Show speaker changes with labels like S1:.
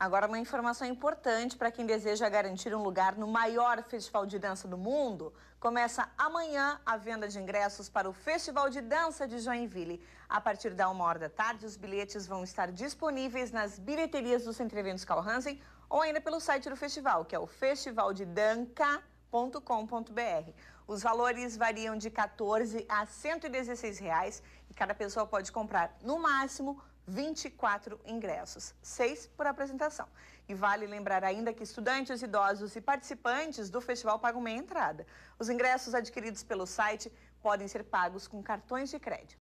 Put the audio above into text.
S1: Agora, uma informação importante para quem deseja garantir um lugar no maior festival de dança do mundo. Começa amanhã a venda de ingressos para o Festival de Dança de Joinville. A partir da uma hora da tarde, os bilhetes vão estar disponíveis nas bilheterias do Centro Eventos Calhansen ou ainda pelo site do festival, que é o festivaldedanca.com.br. Os valores variam de 14 a 116 reais e cada pessoa pode comprar, no máximo, 24 ingressos, seis por apresentação. E vale lembrar ainda que estudantes, idosos e participantes do festival pagam meia entrada. Os ingressos adquiridos pelo site podem ser pagos com cartões de crédito.